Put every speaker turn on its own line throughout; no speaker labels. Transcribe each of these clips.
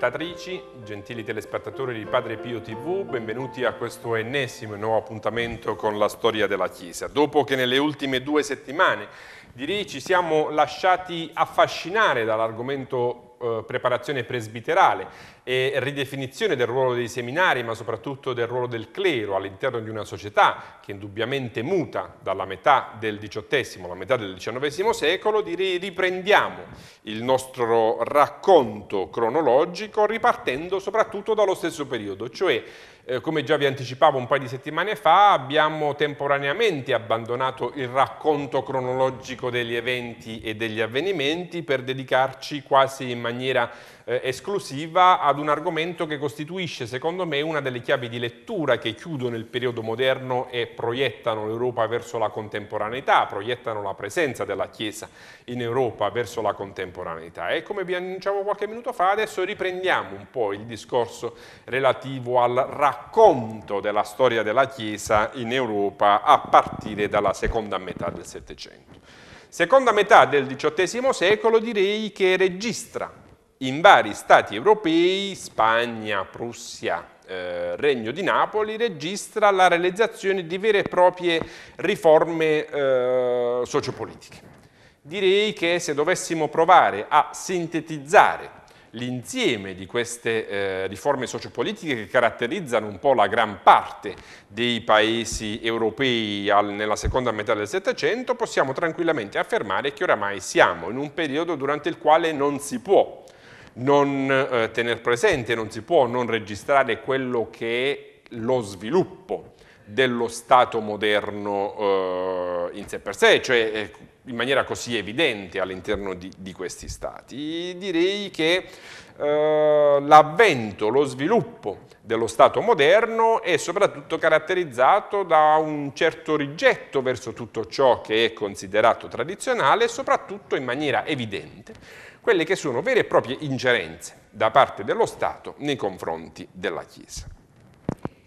telespettatrici, gentili telespettatori di Padre Pio TV, benvenuti a questo ennesimo e nuovo appuntamento con la storia della Chiesa. Dopo che nelle ultime due settimane, direi, ci siamo lasciati affascinare dall'argomento eh, preparazione presbiterale e ridefinizione del ruolo dei seminari, ma soprattutto del ruolo del clero all'interno di una società che indubbiamente muta dalla metà del XVIII alla metà del XIX secolo, riprendiamo il nostro racconto cronologico ripartendo soprattutto dallo stesso periodo, cioè eh, come già vi anticipavo un paio di settimane fa, abbiamo temporaneamente abbandonato il racconto cronologico degli eventi e degli avvenimenti per dedicarci quasi in maniera eh, esclusiva ad un argomento che costituisce secondo me una delle chiavi di lettura che chiudono il periodo moderno e proiettano l'Europa verso la contemporaneità, proiettano la presenza della Chiesa in Europa verso la contemporaneità. E come vi annunciavo qualche minuto fa, adesso riprendiamo un po' il discorso relativo al racconto della storia della Chiesa in Europa a partire dalla seconda metà del Settecento. Seconda metà del XVIII secolo direi che registra in vari stati europei, Spagna, Prussia, eh, Regno di Napoli, registra la realizzazione di vere e proprie riforme eh, sociopolitiche. Direi che se dovessimo provare a sintetizzare l'insieme di queste eh, riforme sociopolitiche che caratterizzano un po' la gran parte dei paesi europei al, nella seconda metà del Settecento, possiamo tranquillamente affermare che oramai siamo in un periodo durante il quale non si può non eh, tener presente, non si può non registrare quello che è lo sviluppo dello Stato moderno eh, in sé per sé, cioè eh, in maniera così evidente all'interno di, di, questi Stati. Direi che eh, l'avvento, lo sviluppo dello Stato moderno è soprattutto caratterizzato da un certo rigetto verso tutto ciò che è considerato tradizionale, soprattutto in maniera evidente quelle che sono vere e proprie ingerenze da parte dello Stato nei confronti della Chiesa.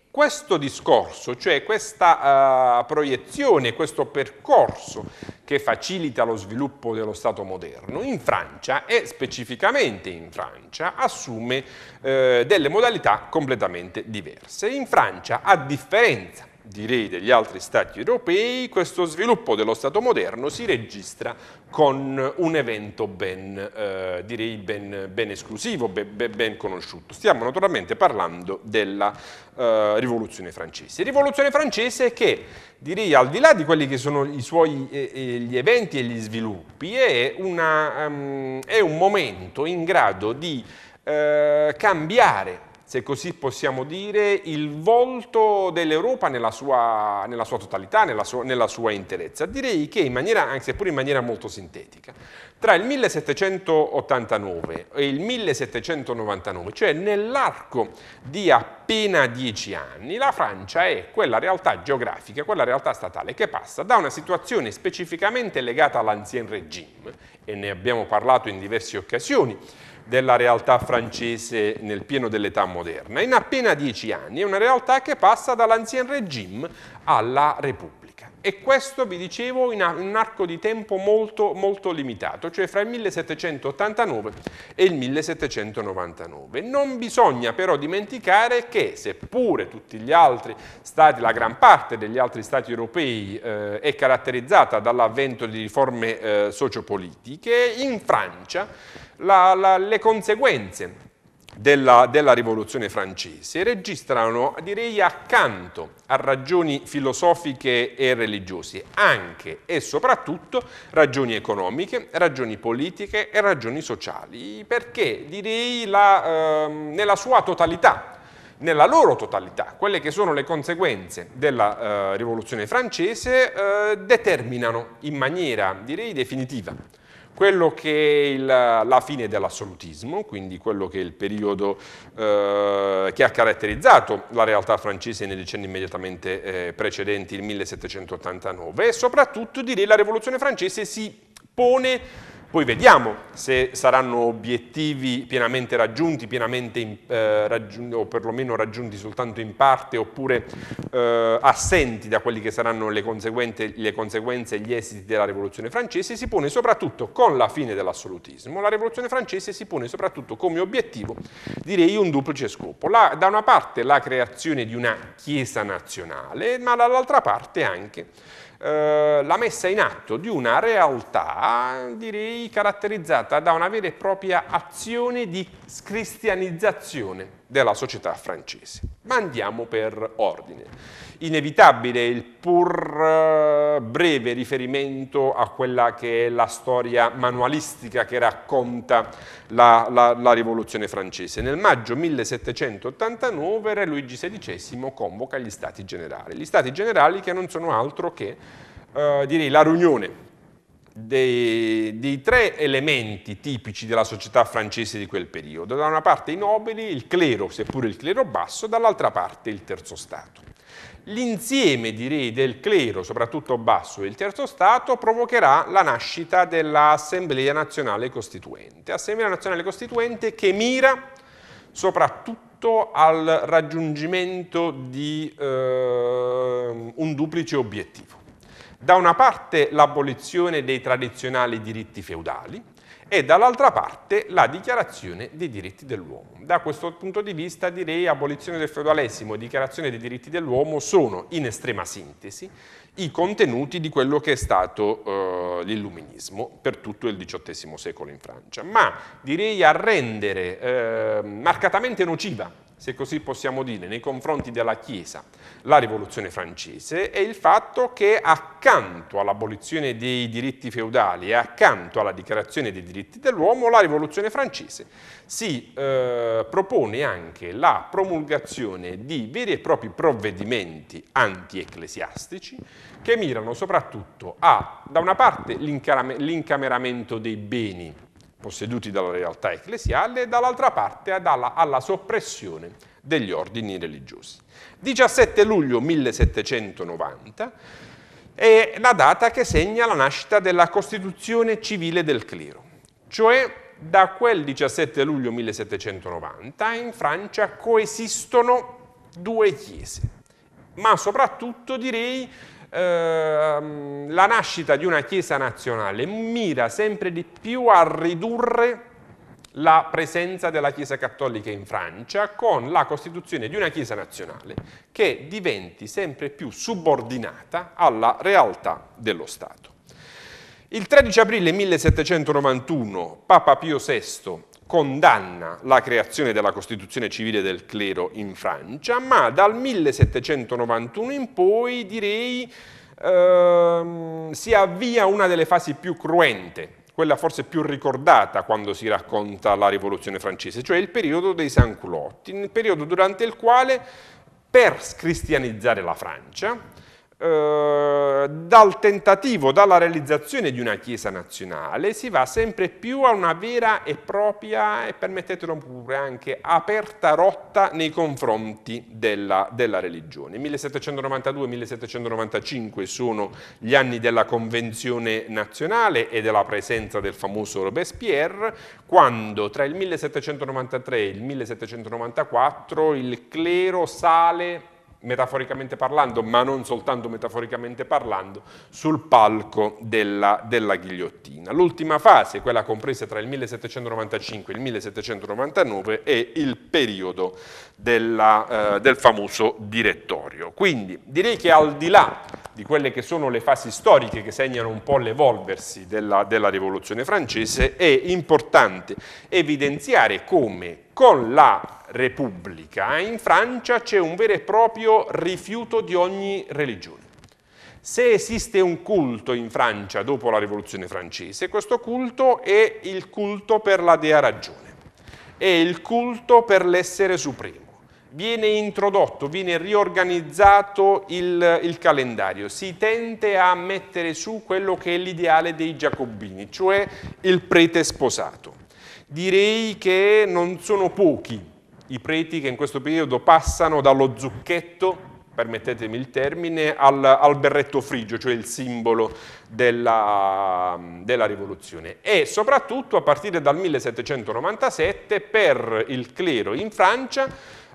Questo discorso, cioè questa uh, proiezione, questo percorso che facilita lo sviluppo dello Stato moderno, in Francia e specificamente in Francia assume eh, delle modalità completamente diverse. In Francia, a differenza direi degli altri stati europei, questo sviluppo dello Stato moderno si registra con un evento ben, eh, direi ben, ben esclusivo, ben, ben, conosciuto. Stiamo naturalmente parlando della eh, rivoluzione francese. Rivoluzione francese che, direi, al di là di quelli che sono i suoi eh, gli eventi e gli sviluppi, è, una, um, è un momento in grado di eh, cambiare se così possiamo dire, il volto dell'Europa nella, nella sua, totalità, nella sua, nella sua interezza. Direi che, in maniera, anche seppur in maniera molto sintetica, tra il 1789 e il 1799, cioè nell'arco di appena dieci anni, la Francia è quella realtà geografica, quella realtà statale che passa da una situazione specificamente legata all'ancien regime, e ne abbiamo parlato in diverse occasioni, della realtà francese nel pieno dell'età moderna, in appena dieci anni è una realtà che passa dall'ancien regime alla Repubblica e questo, vi dicevo, in un arco di tempo molto, molto limitato, cioè fra il 1789 e il 1799. Non bisogna però dimenticare che, seppure tutti gli altri stati, la gran parte degli altri stati europei eh, è caratterizzata dall'avvento di riforme eh, sociopolitiche, in Francia la, la, le conseguenze della, della rivoluzione francese registrano, direi, accanto a ragioni filosofiche e religiose, anche e soprattutto ragioni economiche, ragioni politiche e ragioni sociali, perché direi la, eh, nella sua totalità nella loro totalità, quelle che sono le conseguenze della eh, rivoluzione francese, eh, determinano in maniera, direi, definitiva quello che è il, la fine dell'assolutismo, quindi quello che è il periodo eh, che ha caratterizzato la realtà francese nei decenni immediatamente eh, precedenti, il 1789, e soprattutto direi la rivoluzione francese si pone poi vediamo se saranno obiettivi pienamente raggiunti, pienamente, eh, raggiunti o perlomeno raggiunti soltanto in parte, oppure eh, assenti da quelli che saranno le conseguenze, le conseguenze e gli esiti della rivoluzione francese, si pone soprattutto con la fine dell'assolutismo. La rivoluzione francese si pone soprattutto come obiettivo, direi, un duplice scopo. La, da una parte la creazione di una chiesa nazionale, ma dall'altra parte anche eh, la messa in atto di una realtà, direi, caratterizzata da una vera e propria azione di scristianizzazione della società francese. Ma andiamo per ordine. Inevitabile il pur eh, breve riferimento a quella che è la storia manualistica che racconta la, la, la rivoluzione francese. Nel maggio 1789 Re Luigi XVI convoca gli stati generali, gli stati generali che non sono altro che eh, direi, la riunione dei, dei, tre elementi tipici della società francese di quel periodo. Da una parte i nobili, il clero, seppure il clero basso, dall'altra parte il terzo Stato. L'insieme, direi, del clero, soprattutto basso, e il terzo Stato provocherà la nascita dell'Assemblea Nazionale Costituente. Assemblea Nazionale Costituente che mira soprattutto al raggiungimento di eh, un duplice obiettivo da una parte l'abolizione dei tradizionali diritti feudali e dall'altra parte la dichiarazione dei diritti dell'uomo. Da questo punto di vista direi abolizione del feudalesimo e dichiarazione dei diritti dell'uomo sono in estrema sintesi i contenuti di quello che è stato eh, l'illuminismo per tutto il XVIII secolo in Francia, ma direi a rendere eh, marcatamente nociva se così possiamo dire, nei confronti della Chiesa, la rivoluzione francese è il fatto che accanto all'abolizione dei diritti feudali e accanto alla dichiarazione dei diritti dell'uomo, la rivoluzione francese si eh, propone anche la promulgazione di veri e propri provvedimenti antiecclesiastici che mirano soprattutto a, da una parte, l'incameramento dei beni posseduti dalla realtà ecclesiale e dall'altra parte dalla, alla soppressione degli ordini religiosi. 17 luglio 1790 è la data che segna la nascita della Costituzione civile del clero, cioè da quel 17 luglio 1790 in Francia coesistono due chiese, ma soprattutto direi eh, la nascita di una Chiesa nazionale mira sempre di più a ridurre la presenza della Chiesa Cattolica in Francia con la costituzione di una Chiesa nazionale che diventi sempre più subordinata alla realtà dello Stato. Il 13 aprile 1791 Papa Pio VI condanna la creazione della Costituzione civile del clero in Francia, ma dal 1791 in poi direi ehm, si avvia una delle fasi più cruente, quella forse più ricordata quando si racconta la rivoluzione francese, cioè il periodo dei Sans-Culottes, il periodo durante il quale per scristianizzare la Francia eh, dal tentativo, dalla realizzazione di una Chiesa nazionale si va sempre più a una vera e propria, e permettetelo pure anche, aperta rotta nei confronti della, della religione. 1792-1795 sono gli anni della Convenzione nazionale e della presenza del famoso Robespierre, quando tra il 1793 e il 1794 il clero sale metaforicamente parlando, ma non soltanto metaforicamente parlando, sul palco della, della ghigliottina. L'ultima fase, quella compresa tra il 1795 e il 1799, è il periodo della, eh, del famoso direttorio. Quindi direi che al di là di quelle che sono le fasi storiche che segnano un po' l'evolversi della, della rivoluzione francese, è importante evidenziare come con la Repubblica in Francia c'è un vero e proprio rifiuto di ogni religione. Se esiste un culto in Francia dopo la rivoluzione francese, questo culto è il culto per la dea ragione, è il culto per l'essere supremo viene introdotto, viene riorganizzato il, il calendario, si tende a mettere su quello che è l'ideale dei giacobini, cioè il prete sposato. Direi che non sono pochi i preti che in questo periodo passano dallo zucchetto permettetemi il termine, al, al, berretto frigio, cioè il simbolo della, della, rivoluzione. E soprattutto a partire dal 1797 per il clero in Francia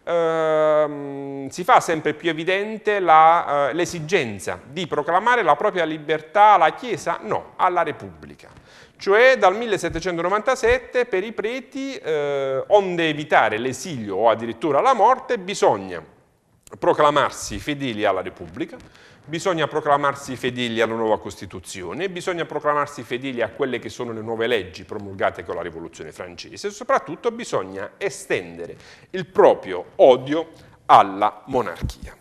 ehm, si fa sempre più evidente eh, l'esigenza eh, di proclamare la propria libertà alla Chiesa, no, alla Repubblica. Cioè dal 1797 per i preti, eh, onde evitare l'esilio o addirittura la morte, bisogna proclamarsi fedeli alla Repubblica, Bisogna proclamarsi fedeli alla nuova Costituzione, bisogna proclamarsi fedeli a quelle che sono le nuove leggi promulgate con la Rivoluzione francese e soprattutto bisogna estendere il proprio odio alla monarchia.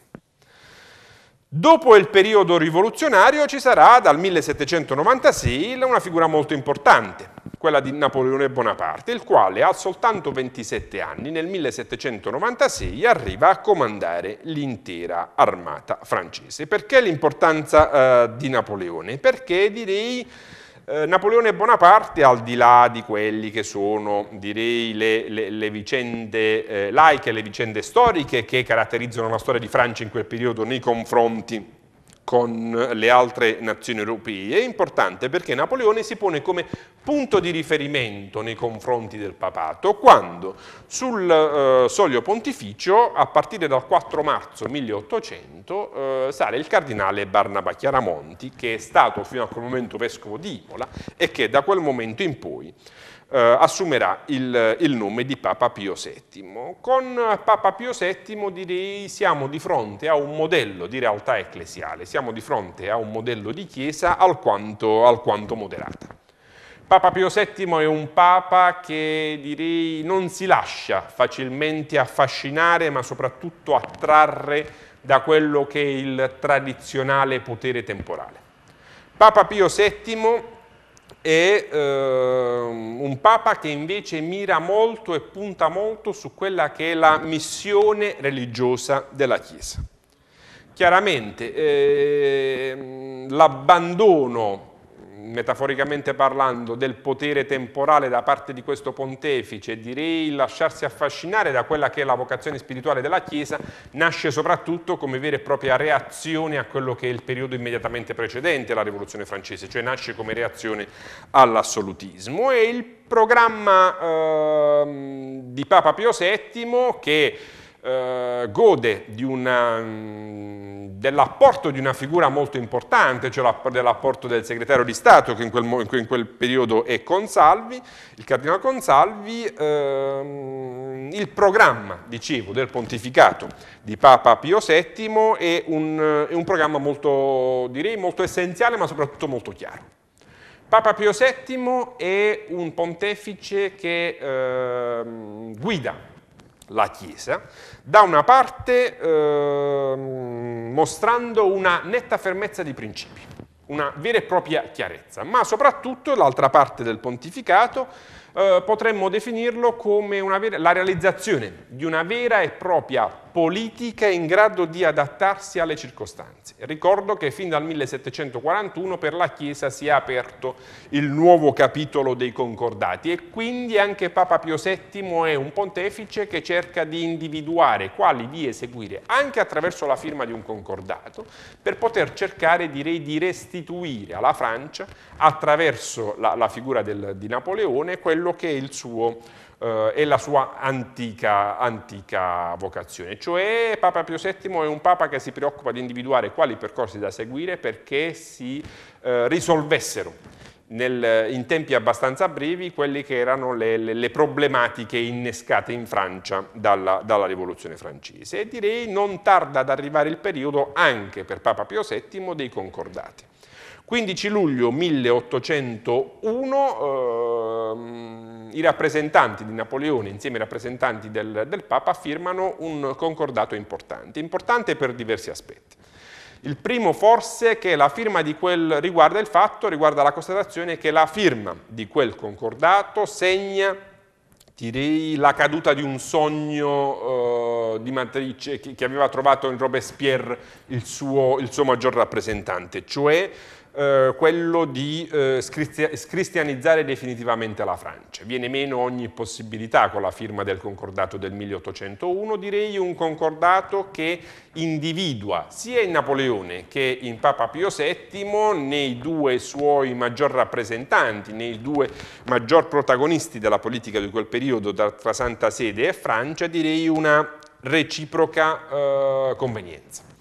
Dopo il periodo rivoluzionario ci sarà dal 1796 una figura molto importante, quella di Napoleone Bonaparte, il quale a soltanto 27 anni, nel 1796, arriva a comandare l'intera armata francese. Perché l'importanza eh, di Napoleone? Perché direi... Eh, Napoleone Bonaparte, al di là di quelli che sono, direi, le, le, le vicende eh, laiche, le vicende storiche che caratterizzano la storia di Francia in quel periodo nei confronti con le altre nazioni europee è importante perché Napoleone si pone come punto di riferimento nei confronti del papato quando sul eh, soglio pontificio a partire dal 4 marzo 1800 eh, sale il cardinale Barnaba Chiaramonti che è stato fino a quel momento vescovo di Imola e che da quel momento in poi eh, assumerà il, il, nome di Papa Pio VII. Con Papa Pio VII direi siamo di fronte a un modello di realtà ecclesiale, siamo di fronte a un modello di Chiesa alquanto, alquanto moderata. Papa Pio VII è un papa che direi non si lascia facilmente affascinare ma soprattutto attrarre da quello che è il tradizionale potere temporale. Papa Pio VII e ehm, un Papa che invece mira molto e punta molto su quella che è la missione religiosa della Chiesa. Chiaramente ehm, l'abbandono metaforicamente parlando, del potere temporale da parte di questo pontefice, direi lasciarsi affascinare da quella che è la vocazione spirituale della Chiesa, nasce soprattutto come vera e propria reazione a quello che è il periodo immediatamente precedente alla Rivoluzione francese, cioè nasce come reazione all'assolutismo. E il programma eh, di Papa Pio VII che eh, gode mm, dell'apporto di una figura molto importante, cioè dell'apporto del segretario di Stato che in quel, in quel, periodo è Consalvi, il cardinale Consalvi, ehm, il programma, dicevo, del pontificato di Papa Pio VII è un, è un programma molto, direi, molto essenziale ma soprattutto molto chiaro. Papa Pio VII è un pontefice che eh, guida la Chiesa da una parte eh, mostrando una netta fermezza di principi, una vera e propria chiarezza, ma soprattutto l'altra parte del pontificato eh, potremmo definirlo come vera, la realizzazione di una vera e propria politiche in grado di adattarsi alle circostanze. Ricordo che fin dal 1741 per la Chiesa si è aperto il nuovo capitolo dei concordati e quindi anche Papa Pio VII è un pontefice che cerca di individuare quali vie seguire anche attraverso la firma di un concordato per poter cercare direi di restituire alla Francia attraverso la, la figura del, di Napoleone quello che è il suo eh, è la sua antica, antica, vocazione, cioè Papa Pio VII è un Papa che si preoccupa di individuare quali percorsi da seguire perché si eh, risolvessero nel, in tempi abbastanza brevi quelle che erano le, le, le problematiche innescate in Francia dalla, dalla, rivoluzione francese e direi non tarda ad arrivare il periodo anche per Papa Pio VII dei concordati. 15 luglio 1801 eh, Ehm, i rappresentanti di Napoleone insieme ai rappresentanti del, del Papa firmano un concordato importante, importante per diversi aspetti. Il primo forse che la firma di quel riguarda il fatto, riguarda la constatazione che la firma di quel concordato segna direi la caduta di un sogno eh, di matrice che, che, aveva trovato in Robespierre il suo, il suo maggior rappresentante, cioè eh, quello di eh, scristianizzare definitivamente la Francia. Viene meno ogni possibilità con la firma del concordato del 1801, direi un concordato che individua sia in Napoleone che in Papa Pio VII nei due suoi maggior rappresentanti, nei due maggior protagonisti della politica di quel periodo tra, Santa Sede e Francia, direi una reciproca eh, convenienza.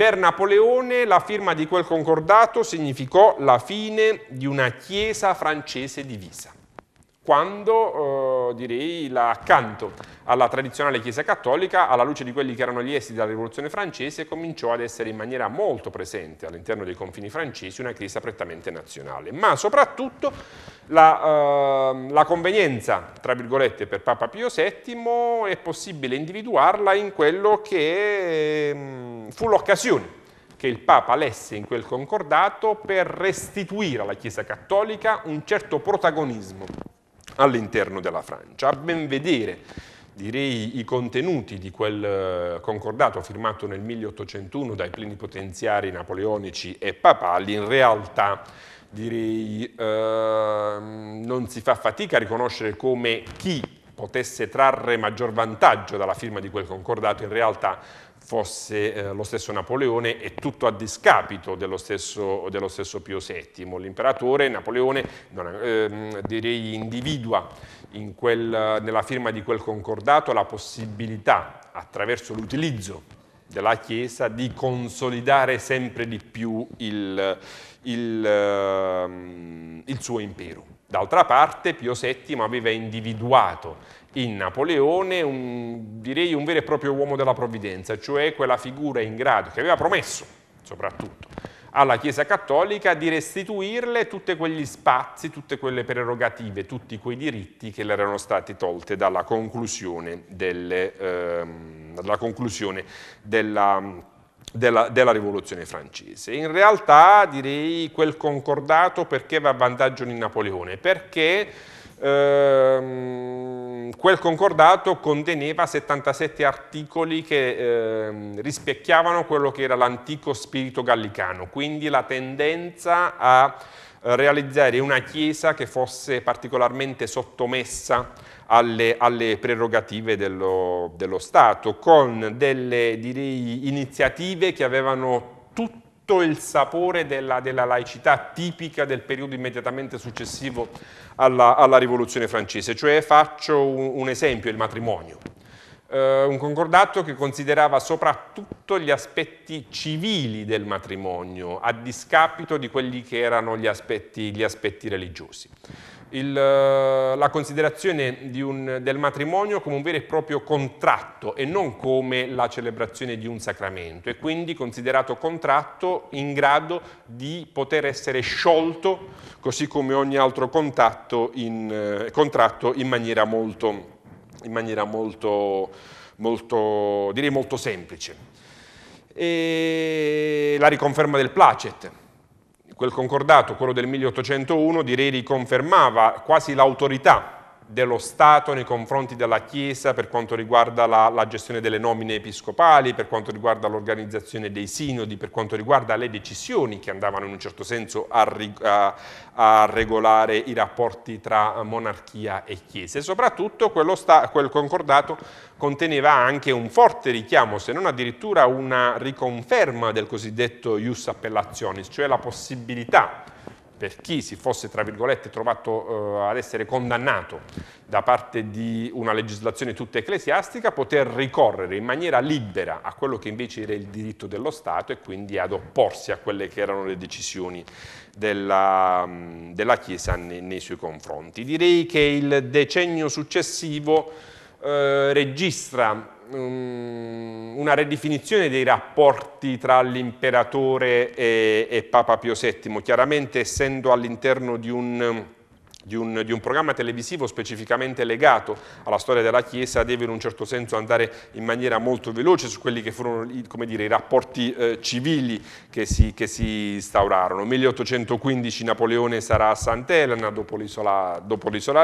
Per Napoleone la firma di quel concordato significò la fine di una Chiesa francese divisa quando eh, direi la, accanto alla tradizionale Chiesa Cattolica, alla luce di quelli che erano gli esiti della Rivoluzione francese, cominciò ad essere in maniera molto presente all'interno dei confini francesi una Chiesa prettamente nazionale, ma soprattutto la, eh, la convenienza, tra virgolette, per Papa Pio VII è possibile individuarla in quello che eh, fu l'occasione che il Papa lesse in quel concordato per restituire alla Chiesa Cattolica un certo protagonismo all'interno della Francia. A ben vedere direi, i contenuti di quel eh, concordato firmato nel 1801 dai plenipotenziari napoleonici e papali, in realtà direi, ehm, non si fa fatica a riconoscere come chi potesse trarre maggior vantaggio dalla firma di quel concordato in realtà fosse eh, lo stesso Napoleone e tutto a discapito dello stesso, dello stesso Pio VII. L'imperatore Napoleone non, ehm, direi individua in quel, nella firma di quel concordato la possibilità, attraverso l'utilizzo della Chiesa, di consolidare sempre di più il, il, ehm, il suo impero. D'altra parte Pio VII aveva individuato in Napoleone un, direi un vero e proprio uomo della provvidenza, cioè quella figura in grado, che aveva promesso soprattutto alla Chiesa Cattolica di restituirle tutti quegli spazi, tutte quelle prerogative, tutti quei diritti che le erano stati tolte dalla conclusione, delle, ehm, dalla conclusione della... Della, della, rivoluzione francese. In realtà direi quel concordato perché va a vantaggio di Napoleone? Perché Ehm, quel concordato conteneva 77 articoli che ehm, rispecchiavano quello che era l'antico spirito gallicano, quindi la tendenza a realizzare una chiesa che fosse particolarmente sottomessa alle, alle prerogative dello, dello, Stato, con delle direi, iniziative che avevano tutte tutto il sapore della, della laicità tipica del periodo immediatamente successivo alla, alla rivoluzione francese, cioè faccio un, un esempio, il matrimonio. Eh, un concordato che considerava soprattutto gli aspetti civili del matrimonio, a discapito di quelli che erano gli aspetti, gli aspetti religiosi il, la considerazione un, del matrimonio come un vero e proprio contratto e non come la celebrazione di un sacramento e quindi considerato contratto in grado di poter essere sciolto così come ogni altro in, eh, contratto in maniera molto, in maniera molto, molto, molto semplice. E la riconferma del placet quel concordato, quello del 1801, direi riconfermava quasi l'autorità dello Stato nei confronti della Chiesa per quanto riguarda la, la gestione delle nomine episcopali, per quanto riguarda l'organizzazione dei sinodi, per quanto riguarda le decisioni che andavano in un certo senso a, a, a regolare i rapporti tra monarchia e Chiesa. E soprattutto quel concordato conteneva anche un forte richiamo, se non addirittura una riconferma del cosiddetto ius appellationis, cioè la possibilità per chi si fosse tra virgolette trovato eh, ad essere condannato da parte di una legislazione tutta ecclesiastica, poter ricorrere in maniera libera a quello che invece era il diritto dello Stato e quindi ad opporsi a quelle che erano le decisioni della, della Chiesa nei, nei, suoi confronti. Direi che il decennio successivo eh, registra um, una ridefinizione dei rapporti tra l'imperatore e, e Papa Pio VII, chiaramente essendo all'interno di un di un, di un, programma televisivo specificamente legato alla storia della Chiesa deve in un certo senso andare in maniera molto veloce su quelli che furono dire, i rapporti eh, civili che si, che si instaurarono. 1815 Napoleone sarà a Sant'Elena dopo l'isola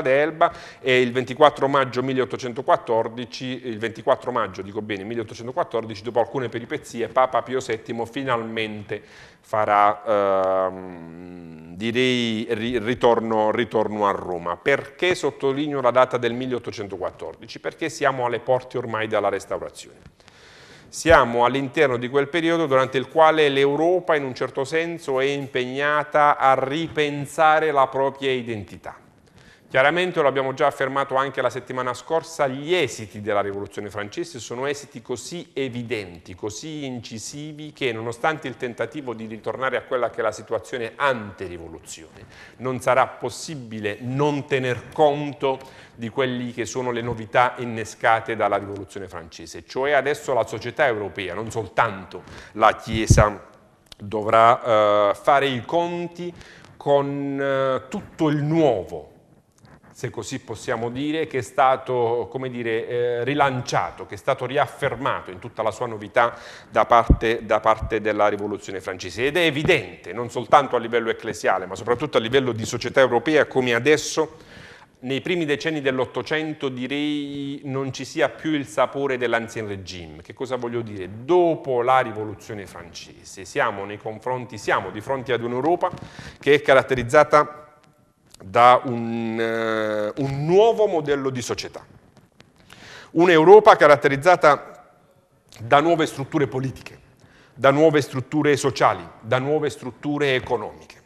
d'Elba e il 24 maggio 1814, il 24 maggio dico bene, 1814 dopo alcune peripezie Papa Pio VII finalmente farà, ehm, direi, ritorno, ritorno, a Roma. Perché sottolineo la data del 1814? Perché siamo alle porte ormai della restaurazione. Siamo all'interno di quel periodo durante il quale l'Europa in un certo senso è impegnata a ripensare la propria identità. Chiaramente, lo abbiamo già affermato anche la settimana scorsa, gli esiti della rivoluzione francese sono esiti così evidenti, così incisivi, che nonostante il tentativo di ritornare a quella che è la situazione anterivoluzione, non sarà possibile non tener conto di quelle che sono le novità innescate dalla rivoluzione francese. Cioè adesso la società europea, non soltanto la Chiesa, dovrà eh, fare i conti con eh, tutto il nuovo se così possiamo dire, che è stato dire, eh, rilanciato, che è stato riaffermato in tutta la sua novità da parte, da parte, della Rivoluzione francese. Ed è evidente, non soltanto a livello ecclesiale, ma soprattutto a livello di società europea, come adesso, nei primi decenni dell'Ottocento, direi, non ci sia più il sapore dell'ancien regime. Che cosa voglio dire? Dopo la Rivoluzione francese siamo, siamo di fronte ad un'Europa che è caratterizzata da un, uh, un nuovo modello di società. Un'Europa caratterizzata da nuove strutture politiche, da nuove strutture sociali, da nuove strutture economiche.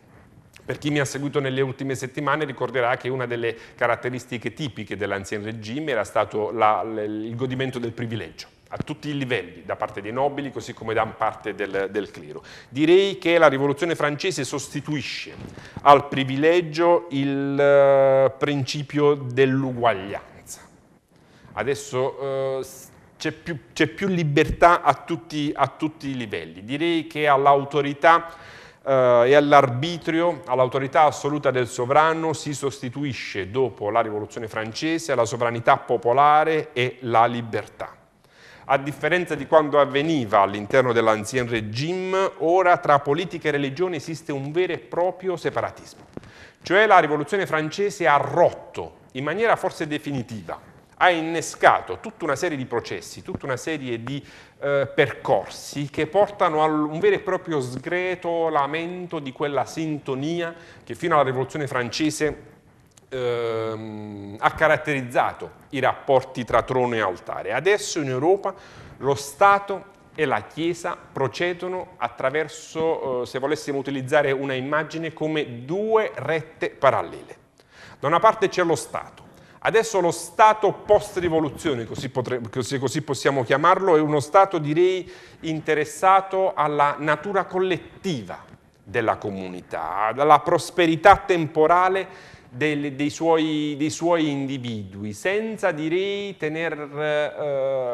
Per chi mi ha seguito nelle ultime settimane ricorderà che una delle caratteristiche tipiche dell'anzian regime era stato la, il godimento del privilegio a tutti i livelli, da parte dei nobili così come da parte del, del clero. Direi che la rivoluzione francese sostituisce al privilegio il eh, principio dell'uguaglianza. Adesso eh, c'è più, più, libertà a tutti, a tutti, i livelli. Direi che all'autorità eh, e all'arbitrio, all'autorità assoluta del sovrano si sostituisce dopo la rivoluzione francese la sovranità popolare e la libertà a differenza di quanto avveniva all'interno dell'ancien regime, ora tra politica e religione esiste un vero e proprio separatismo. Cioè la rivoluzione francese ha rotto, in maniera forse definitiva, ha innescato tutta una serie di processi, tutta una serie di eh, percorsi che portano a un vero e proprio sgretolamento di quella sintonia che fino alla rivoluzione francese ehm, ha caratterizzato i rapporti tra trono e altare. Adesso in Europa lo Stato e la Chiesa procedono attraverso, eh, se volessimo utilizzare una immagine, come due rette parallele. Da una parte c'è lo Stato, Adesso lo stato post-rivoluzione, così, così, possiamo chiamarlo, è uno stato direi interessato alla natura collettiva della comunità, alla prosperità temporale dei, dei, suoi, dei, suoi, individui, senza direi tenere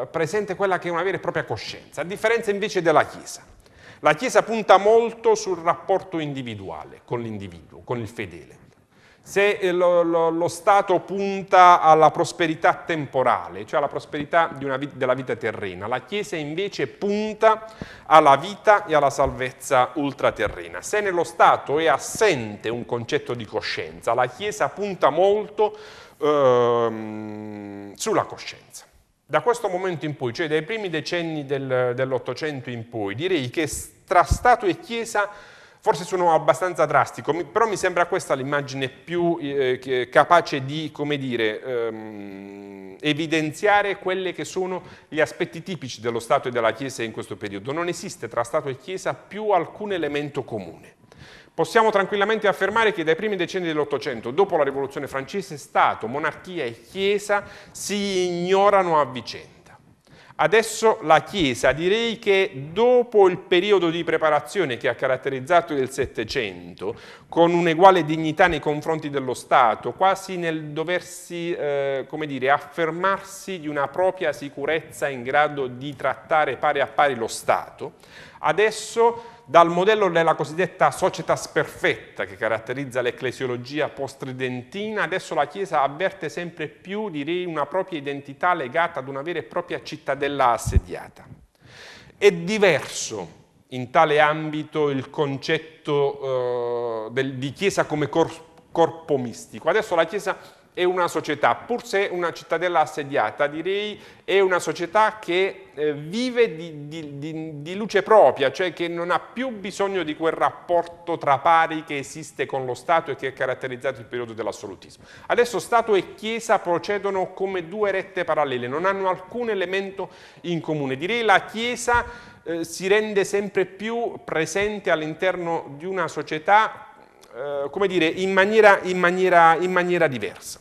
eh, presente quella che è una vera e propria coscienza, a differenza invece della Chiesa. La Chiesa punta molto sul rapporto individuale con l'individuo, con il fedele se eh, lo, lo, lo, Stato punta alla prosperità temporale, cioè alla prosperità vita, della vita terrena, la Chiesa invece punta alla vita e alla salvezza ultraterrena. Se nello Stato è assente un concetto di coscienza, la Chiesa punta molto ehm, sulla coscienza. Da questo momento in poi, cioè dai primi decenni del, dell'Ottocento in poi, direi che tra Stato e Chiesa Forse sono abbastanza drastico, però mi sembra questa l'immagine più eh, capace di, dire, ehm, evidenziare quelli che sono gli aspetti tipici dello Stato e della Chiesa in questo periodo. Non esiste tra Stato e Chiesa più alcun elemento comune. Possiamo tranquillamente affermare che dai primi decenni dell'Ottocento, dopo la Rivoluzione francese, Stato, monarchia e Chiesa si ignorano a vicenda. Adesso la Chiesa, direi che dopo il periodo di preparazione che ha caratterizzato il Settecento, con un'eguale dignità nei confronti dello Stato, quasi nel doversi, eh, come dire, affermarsi di una propria sicurezza in grado di trattare pari a pari lo Stato, adesso dal modello della cosiddetta società sperfetta che caratterizza l'ecclesiologia post-tridentina, adesso la Chiesa avverte sempre più, direi, una propria identità legata ad una vera e propria cittadella assediata. È diverso in tale ambito il concetto eh, del, di Chiesa come corpo, corpo mistico. Adesso la Chiesa è una società, pur se una cittadella assediata, direi, è una società che eh, vive di, di, di, di, luce propria, cioè che non ha più bisogno di quel rapporto tra pari che esiste con lo Stato e che ha caratterizzato il periodo dell'assolutismo. Adesso Stato e Chiesa procedono come due rette parallele, non hanno alcun elemento in comune. Direi la Chiesa eh, si rende sempre più presente all'interno di una società eh, come dire, in maniera, in maniera, in maniera diversa.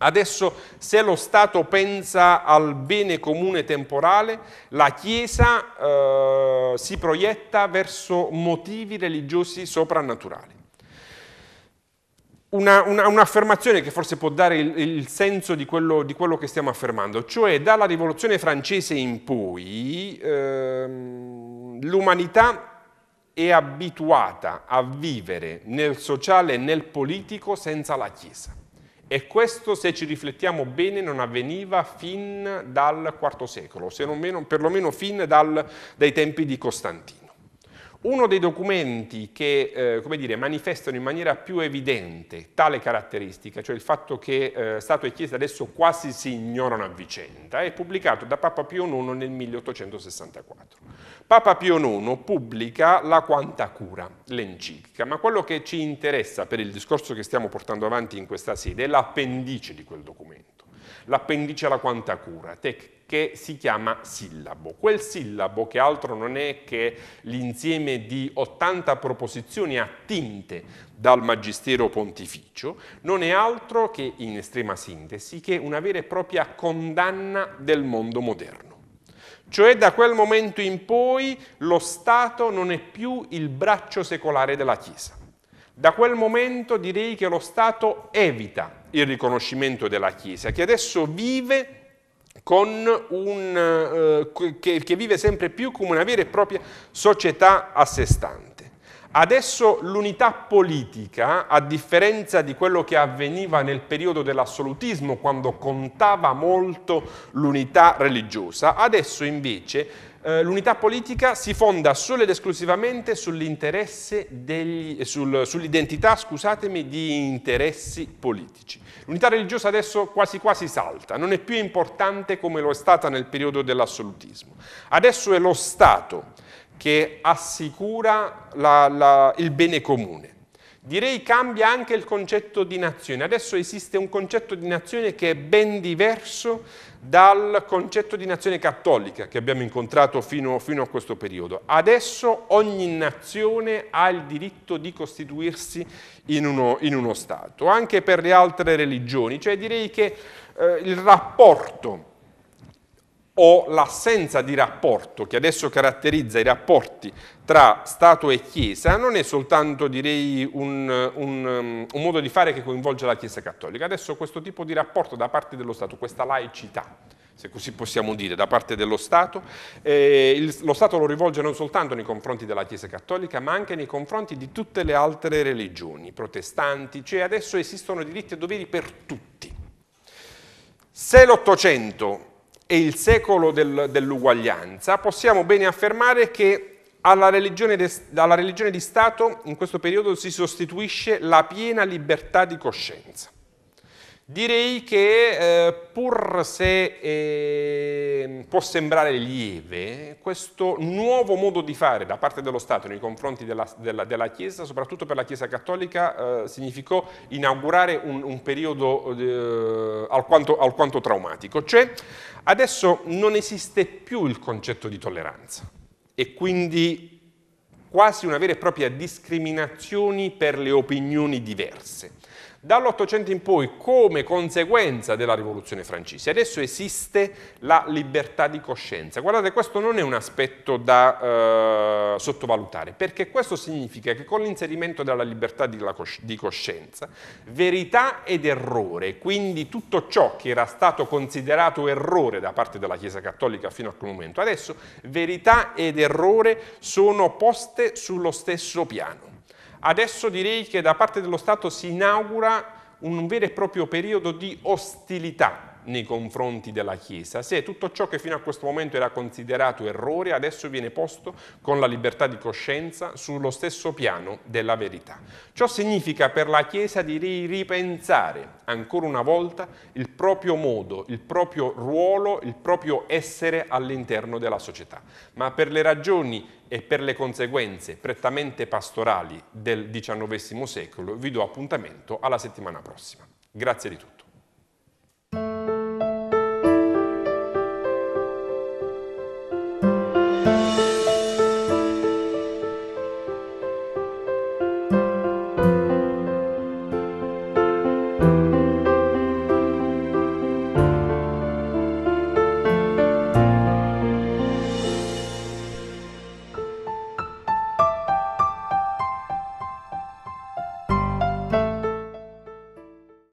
Adesso se lo Stato pensa al bene comune temporale, la Chiesa eh, si proietta verso motivi religiosi soprannaturali. un'affermazione una, un che forse può dare il, il senso di quello, di quello, che stiamo affermando, cioè dalla rivoluzione francese in poi eh, l'umanità è abituata a vivere nel sociale e nel politico senza la Chiesa. E questo, se ci riflettiamo bene, non avveniva fin dal IV secolo, se non meno, perlomeno fin dal, dai tempi di Costantino. Uno dei documenti che eh, dire, manifestano in maniera più evidente tale caratteristica, cioè il fatto che eh, Stato e Chiesa adesso quasi si ignorano a vicenda, è pubblicato da Papa Pio I nel 1864. Papa Pio I pubblica la Quanta Cura, l'enciclica, ma quello che ci interessa per il discorso che stiamo portando avanti in questa sede è l'appendice di quel documento, l'appendice alla Quanta Cura, tec che si chiama sillabo. Quel sillabo che altro non è che l'insieme di 80 proposizioni attinte dal Magistero Pontificio, non è altro che, in estrema sintesi, che una vera e propria condanna del mondo moderno. Cioè da quel momento in poi lo Stato non è più il braccio secolare della Chiesa. Da quel momento direi che lo Stato evita il riconoscimento della Chiesa, che adesso vive un, eh, che, che vive sempre più come una vera e propria società a sé stante. Adesso l'unità politica, a differenza di quello che avveniva nel periodo dell'assolutismo, quando contava molto l'unità religiosa, adesso invece eh, l'unità politica si fonda solo ed esclusivamente sull'interesse degli, eh, sul, sull'identità, scusatemi, di interessi politici. L'unità religiosa adesso quasi quasi salta, non è più importante come lo è stata nel periodo dell'assolutismo. Adesso è lo Stato che assicura la, la, il bene comune direi cambia anche il concetto di nazione. Adesso esiste un concetto di nazione che è ben diverso dal concetto di nazione cattolica che abbiamo incontrato fino, fino, a questo periodo. Adesso ogni nazione ha il diritto di costituirsi in uno, in uno Stato, anche per le altre religioni, cioè direi che eh, il rapporto o l'assenza di rapporto che adesso caratterizza i rapporti tra Stato e Chiesa non è soltanto direi un, un, um, un, modo di fare che coinvolge la Chiesa Cattolica, adesso questo tipo di rapporto da parte dello Stato, questa laicità, se così possiamo dire, da parte dello Stato, eh, il, lo Stato lo rivolge non soltanto nei confronti della Chiesa Cattolica ma anche nei confronti di tutte le altre religioni, protestanti, cioè adesso esistono diritti e doveri per tutti. Se l'Ottocento e il secolo del, dell'uguaglianza, possiamo bene affermare che alla religione, de, alla religione di Stato in questo periodo si sostituisce la piena libertà di coscienza. Direi che eh, pur se eh, può sembrare lieve, questo nuovo modo di fare da parte dello Stato nei confronti della, della, della Chiesa, soprattutto per la Chiesa cattolica, eh, significò inaugurare un, un periodo eh, alquanto, alquanto traumatico. Cioè, adesso non esiste più il concetto di tolleranza e quindi quasi una vera e propria discriminazione per le opinioni diverse. Dall'Ottocento in poi, come conseguenza della rivoluzione francese, adesso esiste la libertà di coscienza. Guardate, questo non è un aspetto da eh, sottovalutare, perché questo significa che con l'inserimento della libertà di, cosci di coscienza, verità ed errore, quindi tutto ciò che era stato considerato errore da parte della Chiesa Cattolica fino a quel momento, adesso verità ed errore sono poste sullo stesso piano. Adesso direi che da parte dello Stato si inaugura un vero e proprio periodo di ostilità nei confronti della Chiesa, se tutto ciò che fino a questo momento era considerato errore adesso viene posto con la libertà di coscienza sullo stesso piano della verità. Ciò significa per la Chiesa di ripensare ancora una volta il proprio modo, il proprio ruolo, il proprio essere all'interno della società, ma per le ragioni e per le conseguenze prettamente pastorali del XIX secolo vi do appuntamento alla settimana prossima. Grazie di tutto.